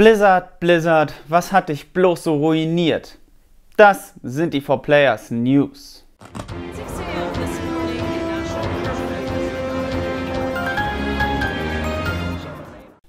Blizzard, Blizzard, was hat dich bloß so ruiniert? Das sind die 4Players News.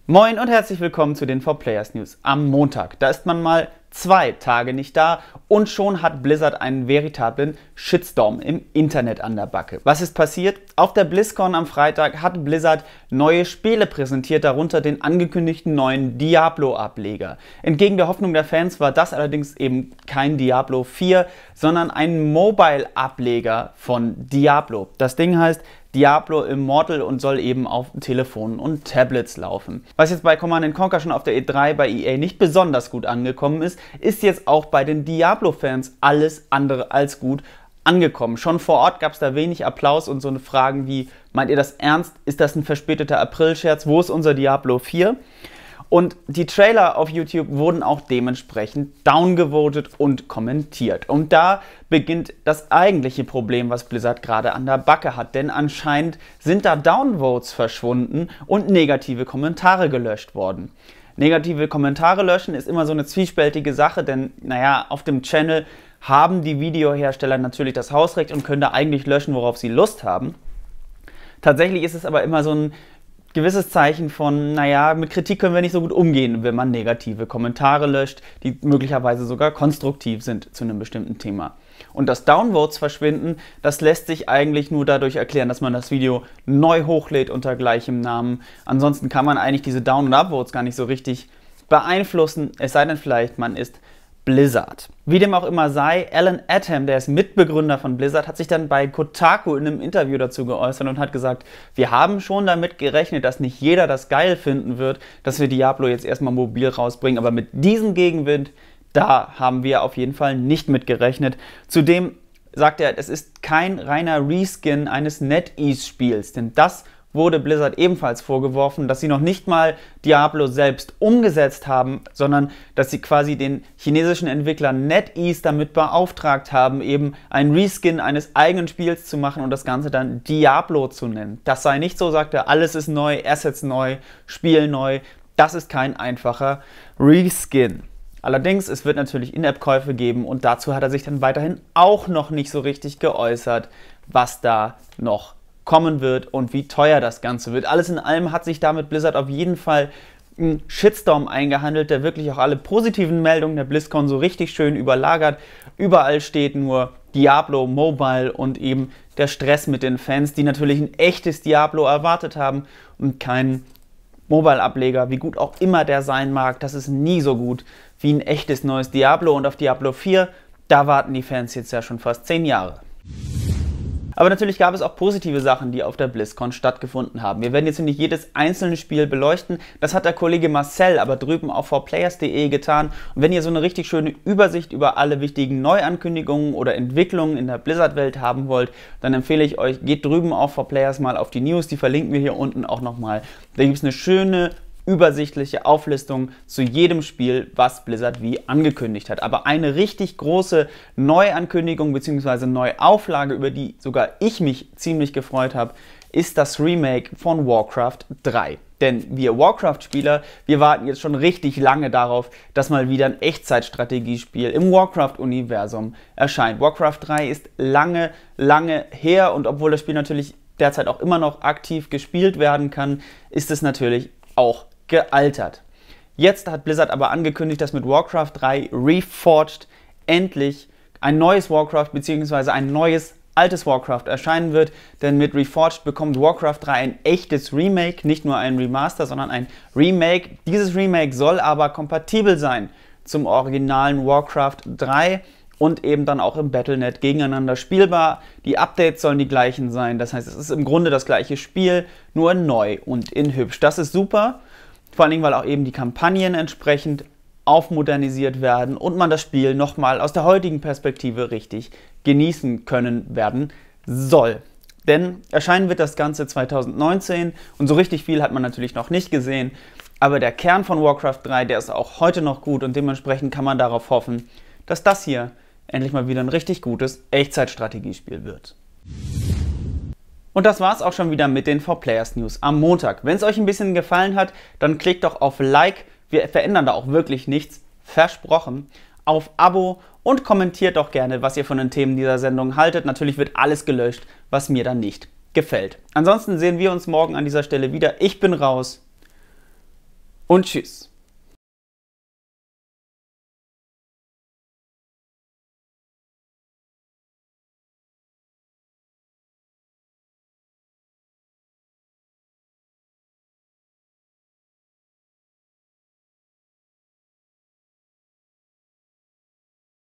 Moin und herzlich willkommen zu den 4Players News am Montag. Da ist man mal zwei Tage nicht da und schon hat Blizzard einen veritablen Shitstorm im Internet an der Backe. Was ist passiert? Auf der BlizzCon am Freitag hat Blizzard neue Spiele präsentiert, darunter den angekündigten neuen Diablo-Ableger. Entgegen der Hoffnung der Fans war das allerdings eben kein Diablo 4, sondern ein Mobile-Ableger von Diablo. Das Ding heißt Diablo Immortal und soll eben auf Telefonen und Tablets laufen. Was jetzt bei Command Conquer schon auf der E3 bei EA nicht besonders gut angekommen ist, ist jetzt auch bei den Diablo-Fans alles andere als gut angekommen. Schon vor Ort gab es da wenig Applaus und so eine Fragen wie, meint ihr das ernst? Ist das ein verspäteter April-Scherz? Wo ist unser Diablo 4? Und die Trailer auf YouTube wurden auch dementsprechend downgevotet und kommentiert. Und da beginnt das eigentliche Problem, was Blizzard gerade an der Backe hat. Denn anscheinend sind da Downvotes verschwunden und negative Kommentare gelöscht worden. Negative Kommentare löschen ist immer so eine zwiespältige Sache, denn naja, auf dem Channel haben die Videohersteller natürlich das Hausrecht und können da eigentlich löschen, worauf sie Lust haben. Tatsächlich ist es aber immer so ein gewisses Zeichen von, naja, mit Kritik können wir nicht so gut umgehen, wenn man negative Kommentare löscht, die möglicherweise sogar konstruktiv sind zu einem bestimmten Thema. Und dass Downvotes verschwinden, das lässt sich eigentlich nur dadurch erklären, dass man das Video neu hochlädt unter gleichem Namen. Ansonsten kann man eigentlich diese Down- und Upvotes gar nicht so richtig beeinflussen, es sei denn vielleicht, man ist Blizzard. Wie dem auch immer sei, Alan Atom, der ist Mitbegründer von Blizzard, hat sich dann bei Kotaku in einem Interview dazu geäußert und hat gesagt, wir haben schon damit gerechnet, dass nicht jeder das geil finden wird, dass wir Diablo jetzt erstmal mobil rausbringen, aber mit diesem Gegenwind, da haben wir auf jeden Fall nicht mit gerechnet. Zudem sagt er, es ist kein reiner Reskin eines NetEase-Spiels, denn das wurde Blizzard ebenfalls vorgeworfen, dass sie noch nicht mal Diablo selbst umgesetzt haben, sondern dass sie quasi den chinesischen Entwickler NetEase damit beauftragt haben, eben ein Reskin eines eigenen Spiels zu machen und das Ganze dann Diablo zu nennen. Das sei nicht so, sagte er, alles ist neu, Assets neu, Spiel neu. Das ist kein einfacher Reskin. Allerdings, es wird natürlich In-App-Käufe geben und dazu hat er sich dann weiterhin auch noch nicht so richtig geäußert, was da noch kommen wird und wie teuer das Ganze wird. Alles in allem hat sich damit Blizzard auf jeden Fall einen Shitstorm eingehandelt, der wirklich auch alle positiven Meldungen der BlizzCon so richtig schön überlagert. Überall steht nur Diablo Mobile und eben der Stress mit den Fans, die natürlich ein echtes Diablo erwartet haben und keinen Mobile-Ableger, wie gut auch immer der sein mag. Das ist nie so gut wie ein echtes neues Diablo und auf Diablo 4, da warten die Fans jetzt ja schon fast zehn Jahre. Aber natürlich gab es auch positive Sachen, die auf der BlizzCon stattgefunden haben. Wir werden jetzt nicht jedes einzelne Spiel beleuchten. Das hat der Kollege Marcel aber drüben auf vorplayers.de getan. Und wenn ihr so eine richtig schöne Übersicht über alle wichtigen Neuankündigungen oder Entwicklungen in der Blizzard-Welt haben wollt, dann empfehle ich euch, geht drüben auf vorplayers mal auf die News. Die verlinken wir hier unten auch nochmal. Da gibt es eine schöne übersichtliche Auflistung zu jedem Spiel, was Blizzard wie angekündigt hat. Aber eine richtig große Neuankündigung bzw. Neuauflage, über die sogar ich mich ziemlich gefreut habe, ist das Remake von Warcraft 3. Denn wir Warcraft-Spieler, wir warten jetzt schon richtig lange darauf, dass mal wieder ein Echtzeitstrategiespiel im Warcraft-Universum erscheint. Warcraft 3 ist lange, lange her und obwohl das Spiel natürlich derzeit auch immer noch aktiv gespielt werden kann, ist es natürlich auch gealtert. Jetzt hat Blizzard aber angekündigt, dass mit Warcraft 3 Reforged endlich ein neues Warcraft bzw. ein neues altes Warcraft erscheinen wird, denn mit Reforged bekommt Warcraft 3 ein echtes Remake, nicht nur ein Remaster, sondern ein Remake. Dieses Remake soll aber kompatibel sein zum originalen Warcraft 3 und eben dann auch im Battlenet gegeneinander spielbar. Die Updates sollen die gleichen sein, das heißt, es ist im Grunde das gleiche Spiel, nur neu und in hübsch. Das ist super. Vor allen Dingen, weil auch eben die Kampagnen entsprechend aufmodernisiert werden und man das Spiel nochmal aus der heutigen Perspektive richtig genießen können werden soll. Denn erscheinen wird das Ganze 2019 und so richtig viel hat man natürlich noch nicht gesehen. Aber der Kern von Warcraft 3, der ist auch heute noch gut und dementsprechend kann man darauf hoffen, dass das hier endlich mal wieder ein richtig gutes Echtzeitstrategiespiel wird. Und das war's auch schon wieder mit den 4Players News am Montag. Wenn es euch ein bisschen gefallen hat, dann klickt doch auf Like. Wir verändern da auch wirklich nichts. Versprochen. Auf Abo und kommentiert doch gerne, was ihr von den Themen dieser Sendung haltet. Natürlich wird alles gelöscht, was mir dann nicht gefällt. Ansonsten sehen wir uns morgen an dieser Stelle wieder. Ich bin raus und tschüss.